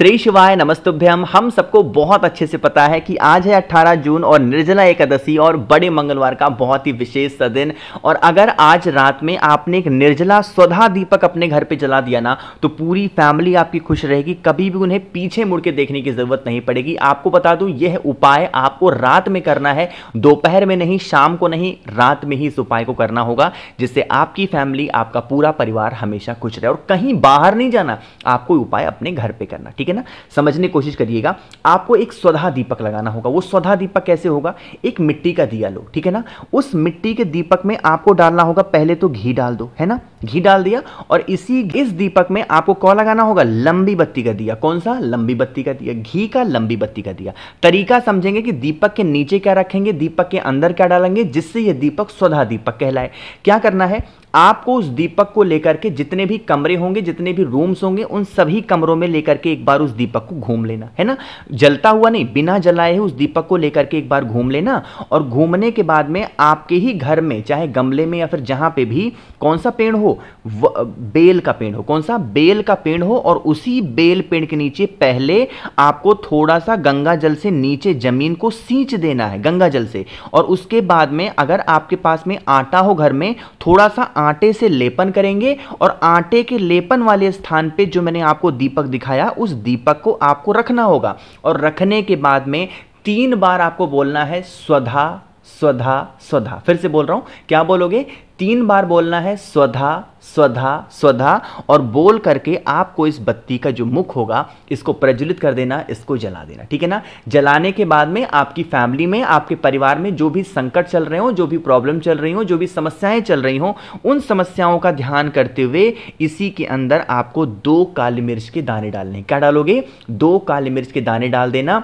श्री शिवाय नमस्तुभ्यम हम सबको बहुत अच्छे से पता है कि आज है 18 जून और निर्जला एकादशी और बड़े मंगलवार का बहुत ही विशेष दिन और अगर आज रात में आपने एक निर्जला स्वधा दीपक अपने घर पे जला दिया ना तो पूरी फैमिली आपकी खुश रहेगी कभी भी उन्हें पीछे मुड़ के देखने की ज़रूरत नहीं पड़ेगी आपको बता दूँ यह उपाय आपको रात में करना है दोपहर में नहीं शाम को नहीं रात में ही इस उपाय को करना होगा जिससे आपकी फैमिली आपका पूरा परिवार हमेशा खुश रहे और कहीं बाहर नहीं जाना आपको उपाय अपने घर पर करना ठीक है है ना समझने की कोशिश करिएगा आपको एक स्वधा दीपक लगाना होगा वो स्वधा दीपक कैसे होगा एक मिट्टी का दिया लो ठीक है ना उस मिट्टी के दीपक में आपको डालना होगा पहले तो घी डाल दो है ना घी डाल दिया और इसी इस दीपक में आपको कौन लगाना होगा लंबी बत्ती का दिया कौन सा लंबी बत्ती का दिया घी का लंबी बत्ती का दिया तरीका समझेंगे कि दीपक के नीचे क्या रखेंगे दीपक के अंदर क्या डालेंगे जिससे यह दीपक स्वधा दीपक कहलाए क्या करना है आपको उस दीपक को लेकर के जितने भी कमरे होंगे जितने भी रूम्स होंगे उन सभी कमरों में लेकर के एक बार बार उस दीपक को घूम लेना है ना जलता हुआ नहीं बिना जलाए हुए उस दीपक को लेकर के एक बार घूम लेना और घूमने के बाद में आपके ही घर में चाहे गमले में या फिर जहां पे भी कौन सा पेड़ हो बेल का पेड़ हो कौन सा बेल का पेड़ हो और उसी बेल पेड़ के नीचे पहले आपको थोड़ा सा गंगा जल से नीचे जमीन को सींच देना है गंगा जल से और उसके बाद में अगर आपके पास में आटा हो घर में थोड़ा सा आटे से लेपन करेंगे और आटे के लेपन वाले स्थान पे जो मैंने आपको दीपक दिखाया उस दीपक को आपको रखना होगा और रखने के बाद में तीन बार आपको बोलना है स्वधा स्वधा स्वधा फिर से बोल रहा हूं क्या बोलोगे तीन बार बोलना है स्वधा स्वधा स्वधा और बोल करके आपको इस बत्ती का जो मुख होगा इसको प्रज्वलित कर देना इसको जला देना ठीक है ना जलाने के बाद में आपकी फैमिली में आपके परिवार में जो भी संकट चल रहे हो जो भी प्रॉब्लम चल रही हो जो भी समस्याएं चल रही हो उन समस्याओं का ध्यान करते हुए इसी के अंदर आपको दो काली मिर्च के दाने डालने क्या डालोगे दो काली मिर्च के दाने डाल देना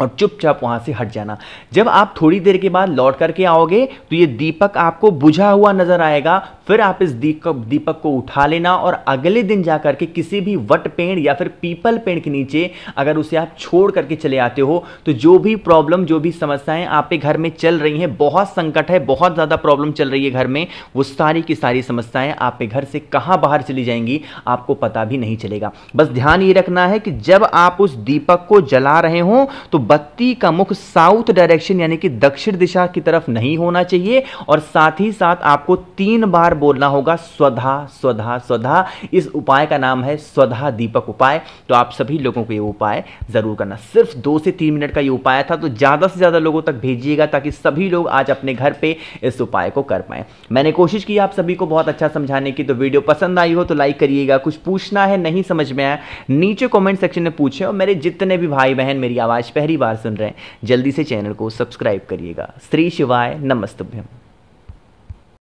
और चुपचाप वहाँ से हट जाना जब आप थोड़ी देर के बाद लौट करके आओगे तो ये दीपक आपको बुझा हुआ नजर आएगा फिर आप इस दीपक दीपक को उठा लेना और अगले दिन जा करके किसी भी वट पेड़ या फिर पीपल पेड़ के नीचे अगर उसे आप छोड़ करके चले आते हो तो जो भी प्रॉब्लम जो भी समस्याएं आपके घर में चल रही हैं बहुत संकट है बहुत ज़्यादा प्रॉब्लम चल रही है घर में वो सारी की सारी समस्याएं आपके घर से कहाँ बाहर चली जाएंगी आपको पता भी नहीं चलेगा बस ध्यान ये रखना है कि जब आप उस दीपक को जला रहे हों तो बत्ती का मुख साउथ डायरेक्शन यानी कि दक्षिण दिशा की तरफ नहीं होना चाहिए और साथ ही साथ आपको तीन बार बोलना होगा स्वधा स्वधा स्वधा इस उपाय का नाम है स्वधा दीपक उपाय तो आप सभी लोगों को ये उपाय ज़रूर करना सिर्फ दो से तीन मिनट का ये उपाय था तो ज़्यादा से ज़्यादा लोगों तक भेजिएगा ताकि सभी लोग आज अपने घर पर इस उपाय को कर पाएँ मैंने कोशिश की आप सभी को बहुत अच्छा समझाने की तो वीडियो पसंद आई हो तो लाइक करिएगा कुछ पूछना है नहीं समझ में आया नीचे कॉमेंट सेक्शन में पूछे और मेरे जितने भी भाई बहन मेरी आवाज़ पहली बार सुन रहे हैं जल्दी से चैनल को सब्सक्राइब करिएगा श्री शिवाय नमस्तभ्यम